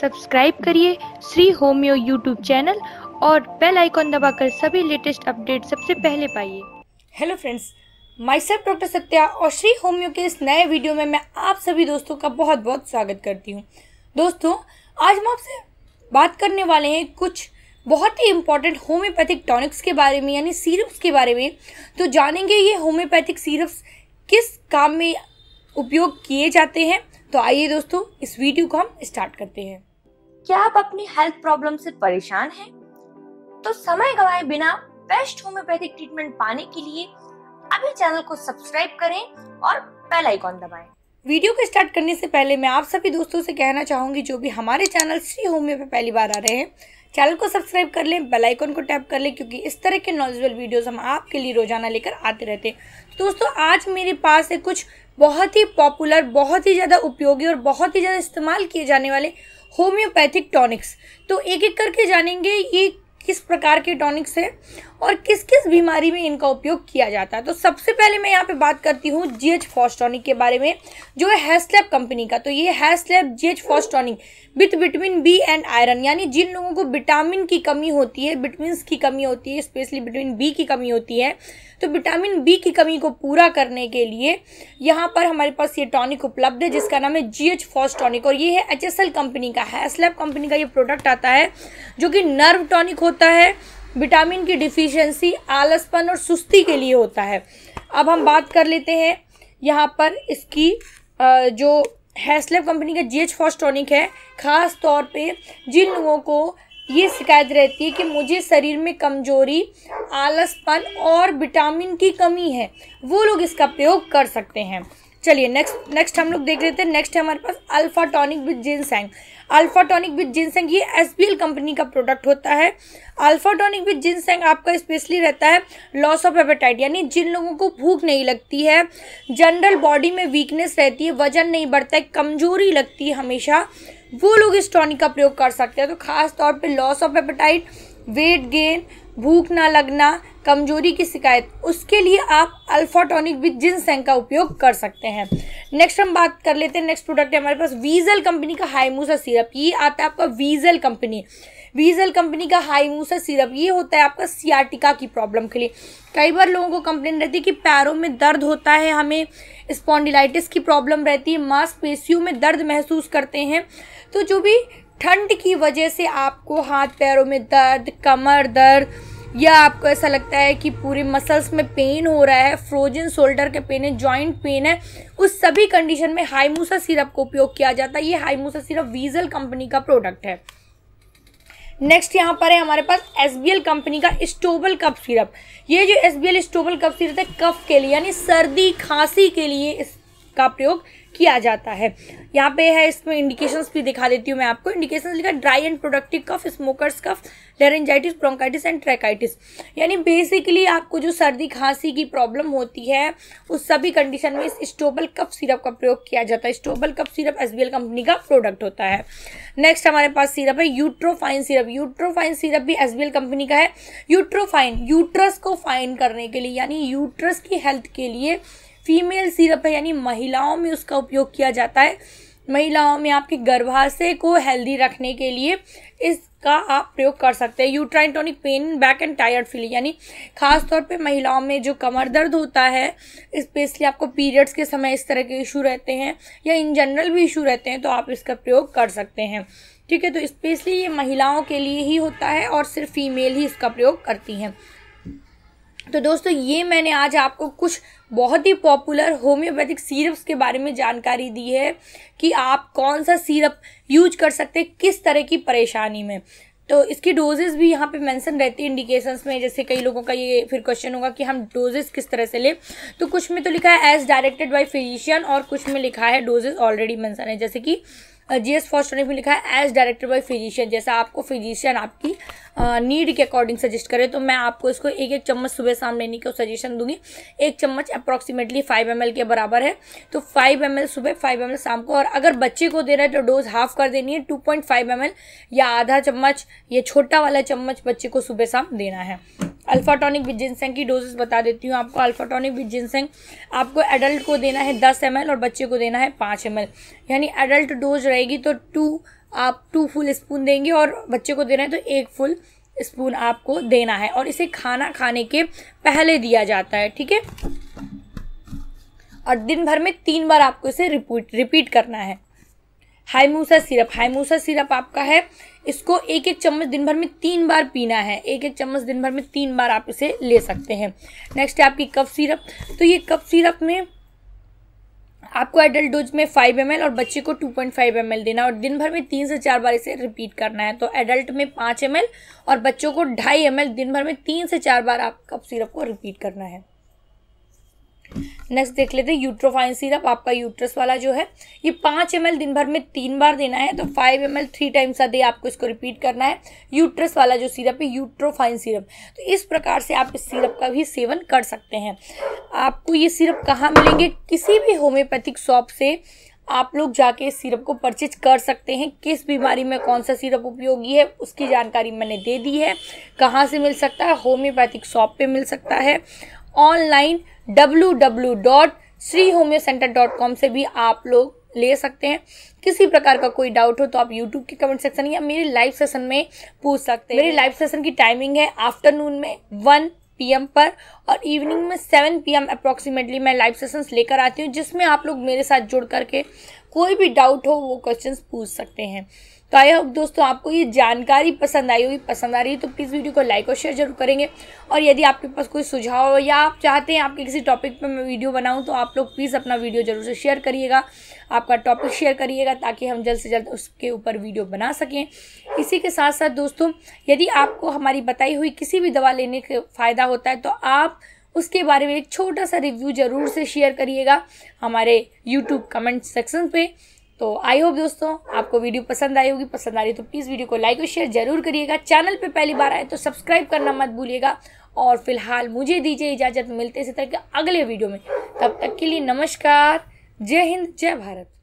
Subscribe करिए Shri homeo YouTube channel और bell icon दबाकर सभी लेटेस्ट अपडेट सबसे पहले पाइए hello friends myself doctor Satya और श्री होम्यो के इस नए वीडियो में मैं आप सभी दोस्तों का बहुत बहुत स्वागत करती हूँ दोस्तों आज हम आपसे बात करने वाले हैं कुछ बहुत ही इम्पोर्टेंट होम्योपैथिक टॉनिक्स के बारे में यानी सीरप्स के बारे में तो जानेंगे ये होम्योपैथिक सीरप्स किस काम में उपयोग किए जाते हैं तो आइए दोस्तों इस वीडियो को हम स्टार्ट करते हैं क्या आप अपनी हेल्थ प्रॉब्लम से परेशान हैं? तो समय गवाए बिना बेस्ट होम्योपैथिक ट्रीटमेंट पाने के लिए अभी चैनल को सब्सक्राइब करें और बेल आइकॉन दबाएं। वीडियो को स्टार्ट करने से पहले मैं आप सभी दोस्तों से कहना चाहूंगी जो भी हमारे चैनल श्री होम्यो पे पहली बार आ रहे हैं चैनल को सब्सक्राइब कर लें बेल आइकन को टैप कर लें क्योंकि इस तरह के नॉलेजेबल वीडियोस हम आपके लिए रोजाना लेकर आते रहते हैं तो दोस्तों आज मेरे पास है कुछ बहुत ही पॉपुलर बहुत ही ज़्यादा उपयोगी और बहुत ही ज़्यादा इस्तेमाल किए जाने वाले होम्योपैथिक टॉनिक्स तो एक एक करके जानेंगे ये किस प्रकार के टॉनिक्स हैं और किस किस बीमारी में इनका उपयोग किया जाता है तो सबसे पहले मैं यहाँ पे बात करती हूँ जी एच फॉस्टॉनिक के बारे में जो है हैस्लैब कंपनी का तो ये हैस्लैब जी एच फॉस्टॉनिक with vitamin B and iron यानी जिन लोगों को विटामिन की कमी होती है विटामिन की कमी होती है स्पेशली विटामिन बी की कमी होती है तो विटामिन बी की कमी को पूरा करने के लिए यहाँ पर हमारे पास ये टॉनिक उपलब्ध है जिसका नाम है जी एच फॉस्टॉनिक और ये है एच एस एल कंपनी का हैस्लैब कंपनी का ये प्रोडक्ट आता है जो कि नर्व टॉनिक होता है विटामिन की डिफिशियंसी आलसपन और सुस्ती के लिए होता है अब हम बात कर लेते हैं यहाँ पर इसकी जो हैस्लेव कंपनी का जी एच फॉस्टोनिक है ख़ास तौर पे जिन लोगों को ये शिकायत रहती है कि मुझे शरीर में कमजोरी आलसपन और विटामिन की कमी है वो लोग इसका प्रयोग कर सकते हैं चलिए नेक्स्ट नेक्स्ट हम लोग देख लेते हैं नेक्स्ट हमारे पास alpha tonic with ginseng alpha tonic with ginseng ये एस कंपनी का प्रोडक्ट होता है अल्फा टॉनिक विद जिनसेंग आपका स्पेशली रहता है लॉस ऑफ एपेटाइट यानी जिन लोगों को भूख नहीं लगती है जनरल बॉडी में वीकनेस रहती है वजन नहीं बढ़ता है कमजोरी लगती है हमेशा वो लोग इस टॉनिक का प्रयोग कर सकते हैं तो खासतौर पर loss of appetite weight gain भूख ना लगना कमजोरी की शिकायत उसके लिए आप अल्फाटोनिक भी जिनसेंग का उपयोग कर सकते हैं नेक्स्ट हम बात कर लेते हैं नेक्स्ट प्रोडक्ट है हमारे पास वीजल कंपनी का हाईमूसा सिरप ये आता है आपका वीजल कंपनी वीजल कंपनी का हाईमूसा सिरप ये होता है आपका सियाटिका की प्रॉब्लम के लिए कई बार लोगों को कंप्लेन रहती है कि पैरों में दर्द होता है हमें स्पॉन्डिलाइटिस की प्रॉब्लम रहती है मांसपेशियों में दर्द महसूस करते हैं तो जो भी ठंड की वजह से आपको हाथ पैरों में दर्द कमर दर्द या आपको ऐसा लगता है कि पूरे मसल्स में पेन हो रहा है फ्रोजन शोल्डर के पेन है जॉइंट पेन है उस सभी कंडीशन में हाईमूसा सिरप का उपयोग किया जाता है ये हाईमूसा सिरप वीजल कंपनी का प्रोडक्ट है नेक्स्ट यहाँ पर है हमारे पास एस कंपनी का स्टोबल कप सिरप ये जो एस बी स्टोबल कप सिरप है कफ के लिए यानी सर्दी खांसी के लिए इस का प्रयोग किया जाता है यहाँ पे है इसमें इंडिकेशंस भी दिखा देती हूँ मैं आपको इंडिकेशंस लिखा dry and productive cough smokers cough laryngitis bronchitis and tracheitis यानी बेसिकली आपको जो सर्दी खांसी की प्रॉब्लम होती है उस सभी कंडीशन में इस स्टोबल कफ सिरप का प्रयोग किया जाता है स्टोबल कफ सिरप एस कंपनी का प्रोडक्ट होता है नेक्स्ट हमारे पास सिरप है यूट्रोफाइन सिरप यूट्रोफाइन सिरप भी एस कंपनी का है यूट्रोफाइन यूट्रस को फाइन करने के लिए यानी यूट्रस की हेल्थ के लिए फीमेल सिरप है यानी महिलाओं में उसका उपयोग किया जाता है महिलाओं में आपके गर्भाशय को हेल्दी रखने के लिए इसका आप प्रयोग कर सकते हैं uterine tonic pain back and tired feeling यानी खास तौर पे महिलाओं में जो कमर दर्द होता है स्पेशली आपको पीरियड्स के समय इस तरह के इशू रहते हैं या इन जनरल भी इशू रहते हैं तो आप इसका प्रयोग कर सकते हैं ठीक है तो स्पेशली ये महिलाओं के लिए ही होता है और सिर्फ फीमेल ही इसका प्रयोग करती हैं तो दोस्तों ये मैंने आज आपको कुछ बहुत ही पॉपुलर होम्योपैथिक सीरप्स के बारे में जानकारी दी है कि आप कौन सा सीरप यूज कर सकते हैं किस तरह की परेशानी में तो इसकी डोजेस भी यहाँ पे मेंशन रहती है इंडिकेशंस में जैसे कई लोगों का ये फिर क्वेश्चन होगा कि हम डोजेस किस तरह से लें तो कुछ में तो लिखा है एज डायरेक्टेड बाई फिजिशियन और कुछ में लिखा है डोजेज ऑलरेडी मैंसन है जैसे कि जी एस फॉस्टर ने भी लिखा है एज डायरेक्टेड बाई फिजिशियन जैसा आपको फिजिशियन आपकी नीड uh, के अकॉर्डिंग सजेस्ट करे तो मैं आपको इसको एक एक चम्मच सुबह शाम लेने की सजेशन दूंगी एक चम्मच अप्रॉक्सीमेटली फाइव एम के बराबर है तो फाइव एम सुबह फाइव एम शाम को और अगर बच्चे को दे रहा है तो डोज हाफ कर देनी है टू पॉइंट फाइव एम या आधा चम्मच या छोटा वाला चम्मच बच्चे को सुबह शाम देना है अल्फाटॉनिक विजिनसेंग की डोजेस बता देती हूँ आपको अल्फाटॉनिक विजिनसेंग आपको एडल्ट को देना है दस एम और बच्चे को देना है पाँच एम यानी एडल्ट डोज रहेगी तो टू आप टू फुल स्पून देंगे और बच्चे को देना है तो एक फुल स्पून आपको देना है और इसे खाना खाने के पहले दिया जाता है ठीक है और दिन भर में तीन बार आपको इसे रिपीट रिपीट करना है हाईमूसा सिरप हाईमूसा सिरप आपका है इसको एक एक चम्मच दिन भर में तीन बार पीना है एक एक चम्मच दिन भर में तीन बार आप इसे ले सकते हैं नेक्स्ट है आपकी कफ सिरप तो ये कफ सिरप में आपको एडल्ट डोज में 5 एम और बच्चे को 2.5 पॉइंट देना और दिन भर में तीन से चार बार इसे रिपीट करना है तो एडल्ट में 5 एम और बच्चों को ढाई एम दिन भर में तीन से चार बार आप कप सिरप को रिपीट करना है नेक्स्ट देख लेते हैं यूट्रोफाइन सिरप आपका यूट्रस वाला जो है ये पाँच एम दिन भर में तीन बार देना है तो five M L three times आ दे आपको इसको रिपीट करना है यूट्रस वाला जो सिरप है यूट्रोफाइन सिरप तो इस प्रकार से आप इस सिरप का भी सेवन कर सकते हैं आपको ये सिरप कहाँ मिलेंगे किसी भी होम्योपैथिक शॉप से आप लोग जाके इस सिरप को परचेज कर सकते हैं किस बीमारी में कौन सा सिरप उपयोगी है उसकी जानकारी मैंने दे दी है कहाँ से मिल सकता है होम्योपैथिक शॉप पे मिल सकता है online W W dot Shri homeo centre dot com से भी आप लोग ले सकते हैं किसी प्रकार का कोई डाउट हो तो आप यूट्यूब के कमेंट सेक्शन या मेरे लाइव सेशन में पूछ सकते हैं मेरे लाइव सेशन की टाइमिंग है आफ्टरनून में वन पीएम पर और इवनिंग में सेवन पीएम अप्रॉक्सीमेटली मैं लाइव सेशन लेकर आती हूँ जिसमें आप लोग मेरे साथ जुड़ करके कोई भी डाउट हो वो क्वेश्चंस पूछ सकते हैं तो आई होप दोस्तों आपको ये जानकारी पसंद आई होगी पसंद आ रही है तो प्लीज़ वीडियो को लाइक और शेयर जरूर करेंगे और यदि आपके पास कोई सुझाव हो या आप चाहते हैं आपके किसी टॉपिक पर मैं वीडियो बनाऊँ तो आप लोग प्लीज़ अपना वीडियो जरूर से शेयर करिएगा आपका टॉपिक शेयर करिएगा ताकि हम जल्द से जल्द उसके ऊपर वीडियो बना सकें इसी के साथ साथ दोस्तों यदि आपको हमारी बताई हुई किसी भी दवा लेने का फ़ायदा होता है तो आप उसके बारे में एक छोटा सा रिव्यू ज़रूर से शेयर करिएगा हमारे यूट्यूब कमेंट सेक्शन पे तो आई होप दोस्तों आपको वीडियो पसंद आई होगी पसंद आ रही तो प्लीज़ वीडियो को लाइक और शेयर जरूर करिएगा चैनल पे पहली बार आए तो सब्सक्राइब करना मत भूलिएगा और फिलहाल मुझे दीजिए इजाज़त मिलते इसी तरह के अगले वीडियो में तब तक के लिए नमस्कार जय हिंद जय भारत